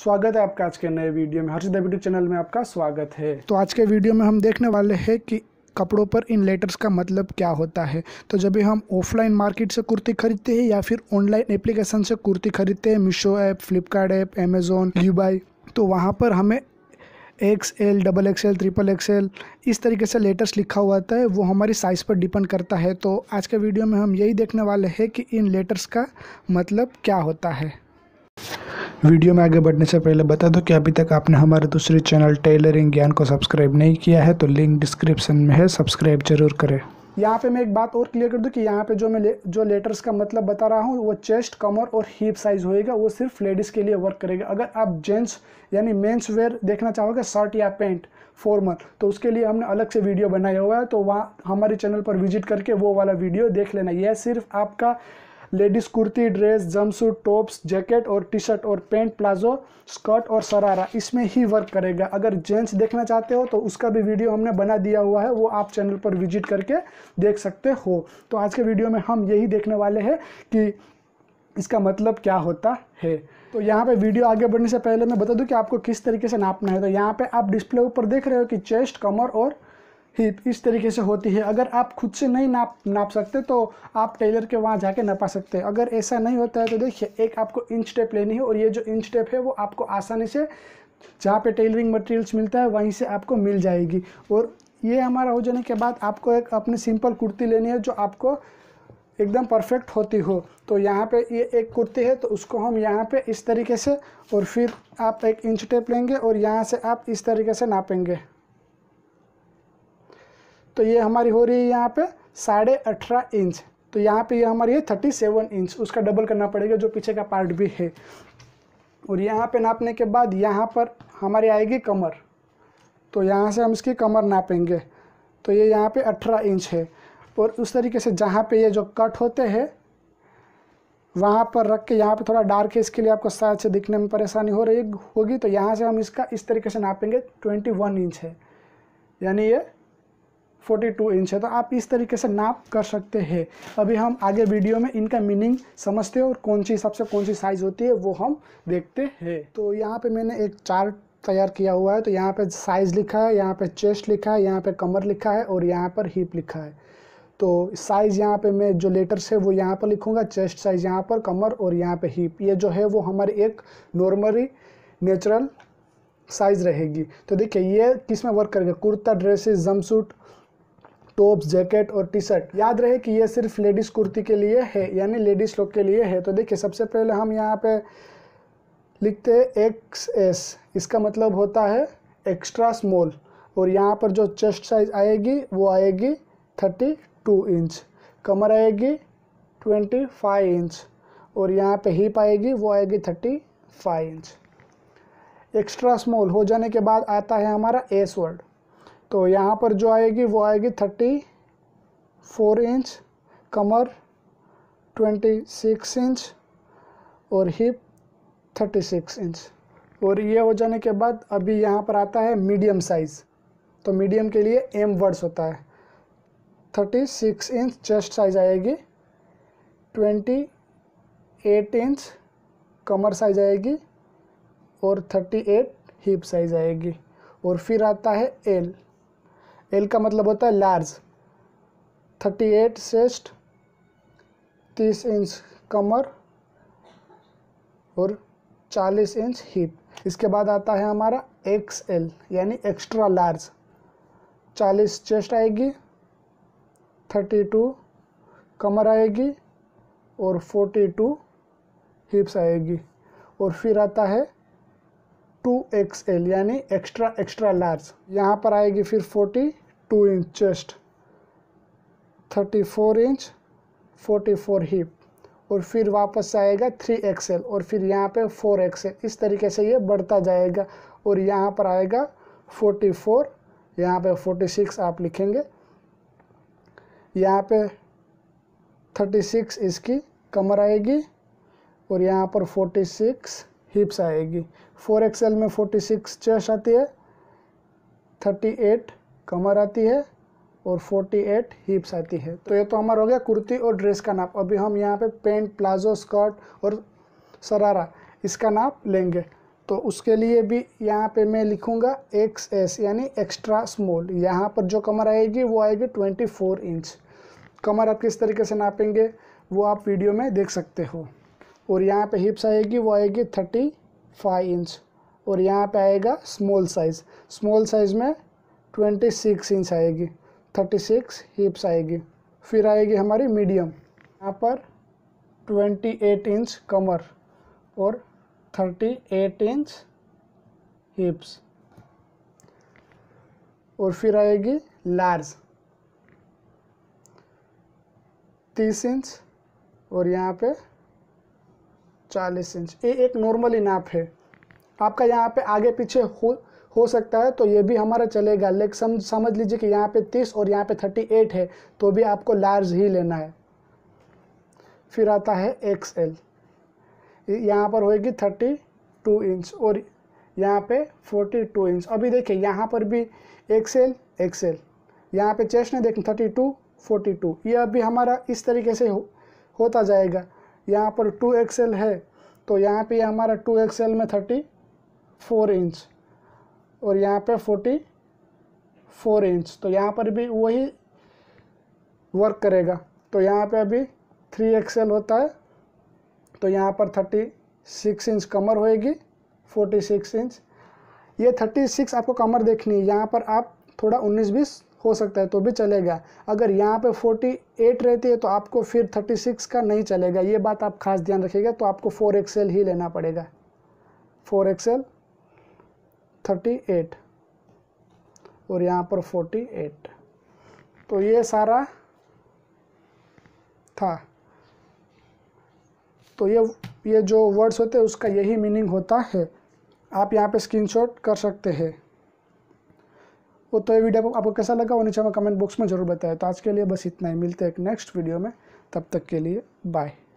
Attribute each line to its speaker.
Speaker 1: स्वागत है आपका आज के नए वीडियो में हर्षित यूट्यूब चैनल में आपका स्वागत है तो आज के वीडियो में हम देखने वाले हैं कि कपड़ों पर इन लेटर्स का मतलब क्या होता है तो जब भी हम ऑफलाइन मार्केट से कुर्ती खरीदते हैं या फिर ऑनलाइन एप्लीकेशन से कुर्ती खरीदते हैं Meesho app Flipkart app Amazon यूबाई तो वहाँ पर हमें X L double X L triple X L इस तरीके से लेटर्स लिखा हुआ होता है वो हमारी साइज़ पर डिपेंड करता है तो आज के वीडियो में हम यही देखने वाले हैं कि इन लेटर्स का मतलब क्या होता है वीडियो में आगे बढ़ने से पहले बता दो कि अभी तक आपने हमारे दूसरे चैनल टेलरिंग ज्ञान को सब्सक्राइब नहीं किया है तो लिंक डिस्क्रिप्शन में है सब्सक्राइब जरूर करें यहाँ पे मैं एक बात और क्लियर कर दूँ कि यहाँ पे जो मैं ले, जो लेटर्स का मतलब बता रहा हूँ वो चेस्ट कमर और हीप साइज होएगा वो सिर्फ लेडीज़ के लिए वर्क करेगा अगर आप जेंट्स यानी मेंस वेयर देखना चाहोगे शर्ट या पैंट फॉर्मल तो उसके लिए हमने अलग से वीडियो बनाया हुआ है तो वहाँ हमारे चैनल पर विजिट करके वो वाला वीडियो देख लेना यह सिर्फ आपका ladies kurti dress suit tops jacket और टी शर्ट और पेंट प्लाजो स्कर्ट और सरारा इसमें ही वर्क करेगा अगर जेंट्स देखना चाहते हो तो उसका भी वीडियो हमने बना दिया हुआ है वो आप चैनल पर विजिट करके देख सकते हो तो आज के वीडियो में हम यही देखने वाले हैं कि इसका मतलब क्या होता है तो यहाँ पे वीडियो आगे बढ़ने से पहले मैं बता दूँ कि आपको किस तरीके से नापना है तो यहाँ पे आप डिस्प्ले ऊपर देख रहे हो कि चेस्ट कमर और ही इस तरीके से होती है अगर आप खुद से नहीं नाप नाप सकते तो आप टेलर के वहाँ जाके नापा सकते हैं अगर ऐसा नहीं होता है तो देखिए एक आपको इंच टेप लेनी है और ये जो इंच टेप है वो आपको आसानी से जहाँ पे टेलरिंग मटेरियल्स मिलता है वहीं से आपको मिल जाएगी और ये हमारा हो जाने के बाद आपको एक अपनी सिंपल कुर्ती लेनी है जो आपको एकदम परफेक्ट होती हो तो यहाँ पे ये एक कुर्ती है तो उसको हम यहाँ पे इस तरीके से और फिर आप एक इंच टेप लेंगे और यहाँ से आप इस तरीके से नापेंगे तो ये हमारी हो रही है यहाँ पे साढ़े अठारह इंच तो यहाँ पे ये यह हमारी है थर्टी सेवन इंच उसका डबल करना पड़ेगा जो पीछे का पार्ट भी है और यहाँ पे नापने के बाद यहाँ पर हमारी आएगी कमर तो यहाँ से हम इसकी कमर नापेंगे तो ये यहाँ पे अठारह इंच है और उस तरीके से जहाँ पे ये जो कट होते हैं वहाँ पर रख के यहाँ पे थोड़ा डार्क है इसके लिए आपको शायद से दिखने में परेशानी हो रही होगी तो यहाँ से हम इसका इस तरीके से नापेंगे ट्वेंटी वन इंच है यानी ये 42 इंच है तो आप इस तरीके से नाप कर सकते हैं अभी हम आगे वीडियो में इनका मीनिंग समझते हैं और कौन सी सबसे कौन सी साइज़ होती है वो हम देखते हैं तो यहाँ पे मैंने एक चार्ट तैयार किया हुआ है तो यहाँ पे साइज़ लिखा है यहाँ पे चेस्ट लिखा है यहाँ पे कमर लिखा है और यहाँ पर हिप लिखा है तो साइज़ यहाँ पे मैं जो लेटर्स है वो यहाँ पर लिखूँगा चेस्ट साइज़ यहाँ पर कमर और यहाँ पे हिप ये जो है वो हमारी एक नॉर्मली नेचुरल साइज़ रहेगी तो देखिए ये किस में वर्क करेगा kurta dresses jumpsuit tops jacket और टी शर्ट याद रहे कि ये सिर्फ लेडीज़ कुर्ती के लिए है यानी लेडीज़ लोग के लिए है तो देखिए सबसे पहले हम यहाँ पे लिखते हैं एक्स एस इसका मतलब होता है एक्स्ट्रा स्मॉल और यहाँ पर जो चेस्ट साइज आएगी वो आएगी थर्टी टू इंच कमर आएगी ट्वेंटी फाइव इंच और यहाँ पे हीप आएगी वो आएगी thirty five inch extra small हो जाने के बाद आता है हमारा एस वर्ड तो यहाँ पर जो आएगी वो आएगी थर्टी फोर इंच कमर ट्वेंटी सिक्स इंच और हिप थर्टी सिक्स इंच और ये हो जाने के बाद अभी यहाँ पर आता है मीडियम साइज़ तो मीडियम के लिए एम वर्ड्स होता है thirty six inch chest size आएगी ट्वेंटी एट इंच कमर साइज़ आएगी और थर्टी एट हिप साइज़ आएगी और फिर आता है एल एल का मतलब होता है लार्ज थर्टी एट सेस्ट तीस इंच कमर और चालीस इंच हिप इसके बाद आता है हमारा एक्स एल यानी एक्स्ट्रा लार्ज चालीस चेस्ट आएगी थर्टी टू कमर आएगी और फोर्टी टू हिप्स आएगी और फिर आता है टू एक्स एल यानी एक्स्ट्रा एक्स्ट्रा लार्ज यहाँ पर आएगी फिर forty two inch chest thirty four inch forty four hip और फिर वापस आएगा थ्री एक्सेल और फिर यहाँ पे फोर एक्सेल इस तरीके से ये बढ़ता जाएगा और यहाँ पर आएगा फोर्टी फोर यहाँ पे फोर्टी सिक्स आप लिखेंगे यहाँ पे थर्टी सिक्स इसकी कमर आएगी और यहाँ पर फोर्टी सिक्स हिप्स आएगी फोर एक्सेल में फोर्टी सिक्स चेस्ट आती है थर्टी एट कमर आती है और 48 हिप्स आती है तो ये तो हमारा हो गया कुर्ती और ड्रेस का नाप अभी हम यहाँ पे पेंट प्लाजो स्कर्ट और सरारा इसका नाप लेंगे तो उसके लिए भी यहाँ पे मैं लिखूँगा एक्स एस यानी एक्स्ट्रा स्मॉल यहाँ पर जो कमर आएगी वो आएगी 24 इंच कमर आप किस तरीके से नापेंगे वो आप वीडियो में देख सकते हो और यहाँ पर हिप्स आएगी वो आएगी थर्टी इंच और यहाँ पर आएगा स्मॉल साइज़ स्मॉल साइज़ में ट्वेंटी सिक्स इंच आएगी थर्टी सिक्स हिप्स आएगी फिर आएगी हमारी मीडियम यहाँ पर ट्वेंटी एट इंच कमर और थर्टी एट इंच हिप्स और फिर आएगी लार्ज तीस इंच और यहाँ पे चालीस इंच ये एक नॉर्मल इनाप है आपका यहाँ पे आगे पीछे हो हो सकता है तो ये भी हमारा चलेगा लेकिन सम, समझ लीजिए कि यहाँ पे तीस और यहाँ पे थर्टी एट है तो भी आपको लार्ज ही लेना है फिर आता है एक्स एल यहाँ पर होएगी थर्टी टू इंच और यहाँ पे फोर्टी टू इंच अभी देखिए यहाँ पर भी एक्सेल एक्सेल यहाँ पर चेस्ट नहीं देखें थर्टी टू फोर्टी टू ये अभी हमारा इस तरीके से हो, होता जाएगा यहाँ पर टू एक्सेल है तो यहाँ पे हमारा टू एक्सेल में थर्टी फोर इंच और यहाँ पे फोर्टी फोर इंच तो यहाँ पर भी वही वर्क करेगा तो यहाँ पे अभी थ्री एक्सेल होता है तो यहाँ पर थर्टी सिक्स इंच कमर होएगी फोर्टी सिक्स इंच ये थर्टी सिक्स आपको कमर देखनी है यहाँ पर आप थोड़ा उन्नीस बीस हो सकता है तो भी चलेगा अगर यहाँ पे 48 रहती है तो आपको फिर 36 का नहीं चलेगा ये बात आप खास ध्यान रखिएगा तो आपको 4 एक्सेल ही लेना पड़ेगा 4 एक्सेल थर्टी एट और यहाँ पर फोर्टी एट तो ये सारा था तो ये ये जो वर्ड्स होते हैं उसका यही मीनिंग होता है आप यहाँ पे स्क्रीनशॉट कर सकते हैं वो तो ये वीडियो आपको कैसा लगा वो नीचे में कमेंट बॉक्स में जरूर बताएं तो आज के लिए बस इतना ही मिलते हैं एक नेक्स्ट वीडियो में तब तक के लिए बाय